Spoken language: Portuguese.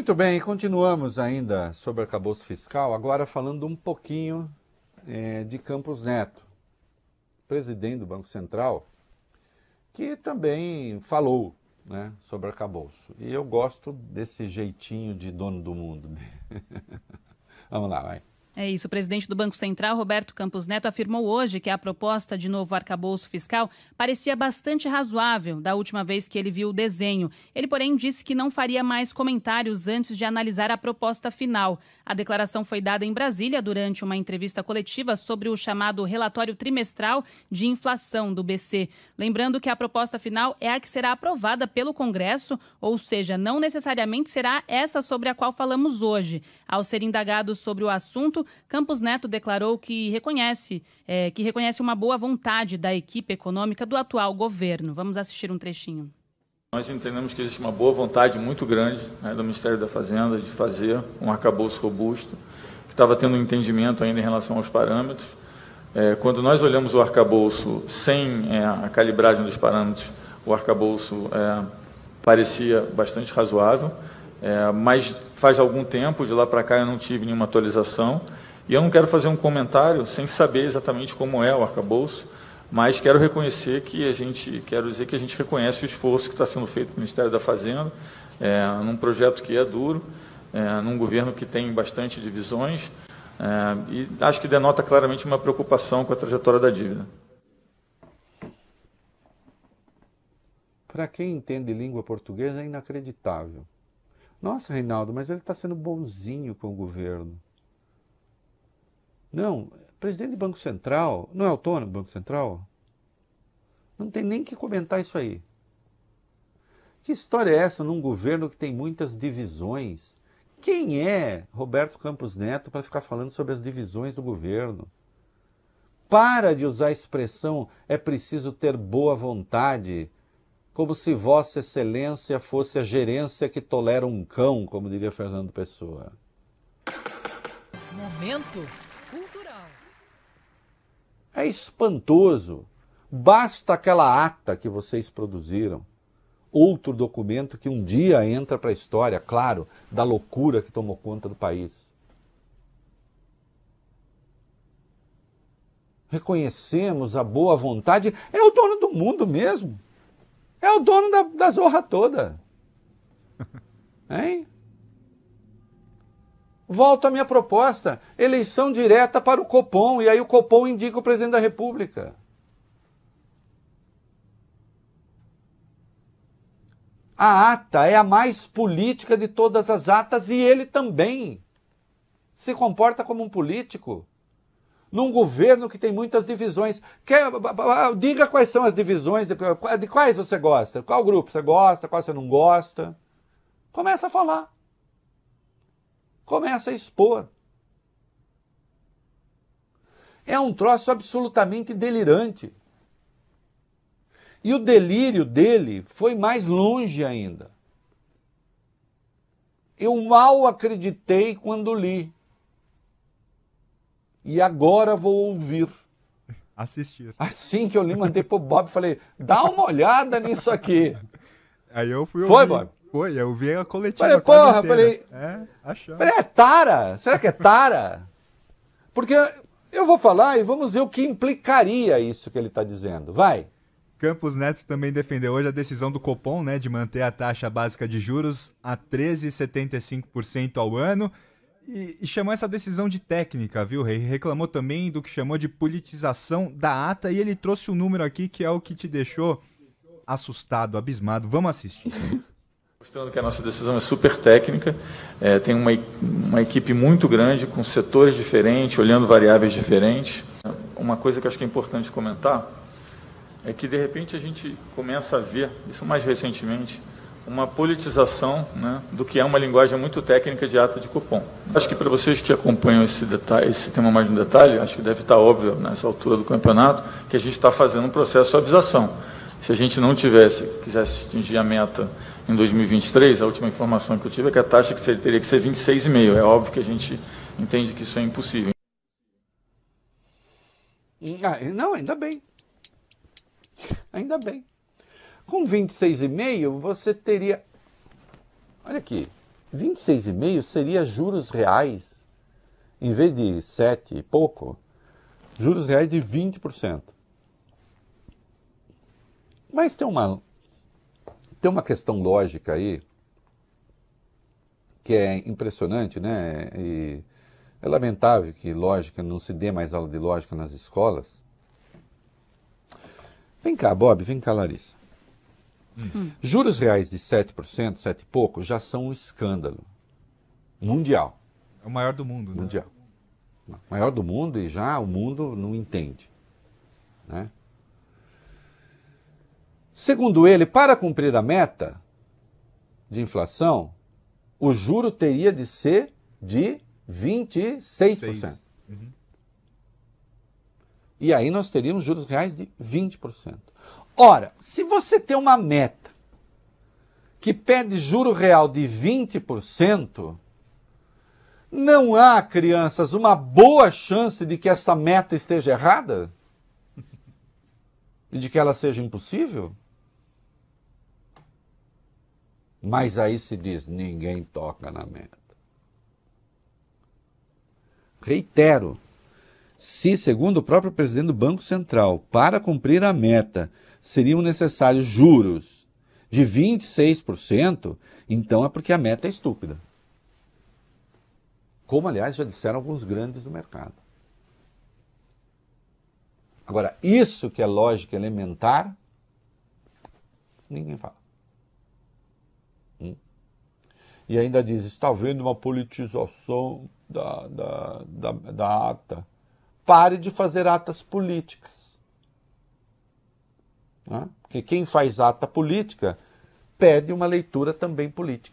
Muito bem, continuamos ainda sobre o arcabouço fiscal, agora falando um pouquinho é, de Campos Neto, presidente do Banco Central, que também falou né, sobre o arcabouço. E eu gosto desse jeitinho de dono do mundo. Vamos lá, vai. É isso. O presidente do Banco Central, Roberto Campos Neto, afirmou hoje que a proposta de novo arcabouço fiscal parecia bastante razoável da última vez que ele viu o desenho. Ele, porém, disse que não faria mais comentários antes de analisar a proposta final. A declaração foi dada em Brasília durante uma entrevista coletiva sobre o chamado relatório trimestral de inflação do BC. Lembrando que a proposta final é a que será aprovada pelo Congresso, ou seja, não necessariamente será essa sobre a qual falamos hoje. Ao ser indagado sobre o assunto, Campos Neto declarou que reconhece, é, que reconhece uma boa vontade da equipe econômica do atual governo. Vamos assistir um trechinho. Nós entendemos que existe uma boa vontade muito grande né, do Ministério da Fazenda de fazer um arcabouço robusto, que estava tendo um entendimento ainda em relação aos parâmetros. É, quando nós olhamos o arcabouço sem é, a calibragem dos parâmetros, o arcabouço é, parecia bastante razoável. É, mas faz algum tempo, de lá para cá, eu não tive nenhuma atualização. E eu não quero fazer um comentário sem saber exatamente como é o arcabouço, mas quero reconhecer que a gente, quero dizer que a gente reconhece o esforço que está sendo feito pelo Ministério da Fazenda, é, num projeto que é duro, é, num governo que tem bastante divisões, é, e acho que denota claramente uma preocupação com a trajetória da dívida. Para quem entende língua portuguesa, é inacreditável. Nossa, Reinaldo, mas ele está sendo bonzinho com o governo. Não, presidente do Banco Central, não é autônomo do Banco Central? Não tem nem que comentar isso aí. Que história é essa num governo que tem muitas divisões? Quem é Roberto Campos Neto para ficar falando sobre as divisões do governo? Para de usar a expressão é preciso ter boa vontade como se Vossa Excelência fosse a gerência que tolera um cão, como diria Fernando Pessoa. Momento cultural. É espantoso. Basta aquela ata que vocês produziram, outro documento que um dia entra para a história, claro, da loucura que tomou conta do país. Reconhecemos a boa vontade, é o dono do mundo mesmo. É o dono da, da zorra toda. Hein? Volto à minha proposta: eleição direta para o Copom, e aí o Copom indica o presidente da República. A ata é a mais política de todas as atas e ele também se comporta como um político num governo que tem muitas divisões. Quer, diga quais são as divisões, de quais você gosta, qual grupo você gosta, qual você não gosta. Começa a falar. Começa a expor. É um troço absolutamente delirante. E o delírio dele foi mais longe ainda. Eu mal acreditei quando li e agora vou ouvir. Assistir. Assim que eu lhe mandei pro Bob, falei, dá uma olhada nisso aqui. Aí eu fui Foi, Bob? Foi, eu vi a coletiva Falei, porra, inteira. falei... É, achamos. Falei, é tara? Será que é tara? Porque eu vou falar e vamos ver o que implicaria isso que ele está dizendo. Vai. Campos Neto também defendeu hoje a decisão do Copom né, de manter a taxa básica de juros a 13,75% ao ano. E, e, chamou essa decisão de técnica, viu, Rei? Reclamou também do que chamou de politização da ata e ele trouxe um número aqui que é o que te deixou assustado, abismado. Vamos assistir. Mostrando que a nossa decisão é super técnica, é, tem uma, uma equipe muito grande, com setores diferentes, olhando variáveis diferentes. Uma coisa que acho que é importante comentar é que, de repente, a gente começa a ver, isso mais recentemente, uma politização né, do que é uma linguagem muito técnica de ato de cupom. Acho que para vocês que acompanham esse, detalhe, esse tema mais no detalhe, acho que deve estar óbvio nessa altura do campeonato que a gente está fazendo um processo de suavização. Se a gente não tivesse, quisesse atingir a meta em 2023, a última informação que eu tive é que a taxa que seria, teria que ser 26,5. É óbvio que a gente entende que isso é impossível. Ah, não, ainda bem. Ainda bem. Com 26,5 você teria. Olha aqui, 26,5 seria juros reais, em vez de 7 e pouco, juros reais de 20%. Mas tem uma, tem uma questão lógica aí que é impressionante, né? E é lamentável que lógica não se dê mais aula de lógica nas escolas. Vem cá, Bob, vem cá, Larissa. Hum. Juros reais de 7%, 7 e pouco, já são um escândalo mundial. É o maior do mundo, né? Mundial. Maior do mundo e já o mundo não entende. Né? Segundo ele, para cumprir a meta de inflação, o juro teria de ser de 26%. Uhum. E aí nós teríamos juros reais de 20%. Ora, se você tem uma meta que pede juro real de 20%, não há, crianças, uma boa chance de que essa meta esteja errada? E de que ela seja impossível? Mas aí se diz: ninguém toca na meta. Reitero: se, segundo o próprio presidente do Banco Central, para cumprir a meta, seriam necessários juros de 26%, então é porque a meta é estúpida. Como, aliás, já disseram alguns grandes do mercado. Agora, isso que é lógica elementar, ninguém fala. Hum. E ainda diz: está havendo uma politização da, da, da, da ata. Pare de fazer atas políticas né? quem faz ata política pede uma leitura também política.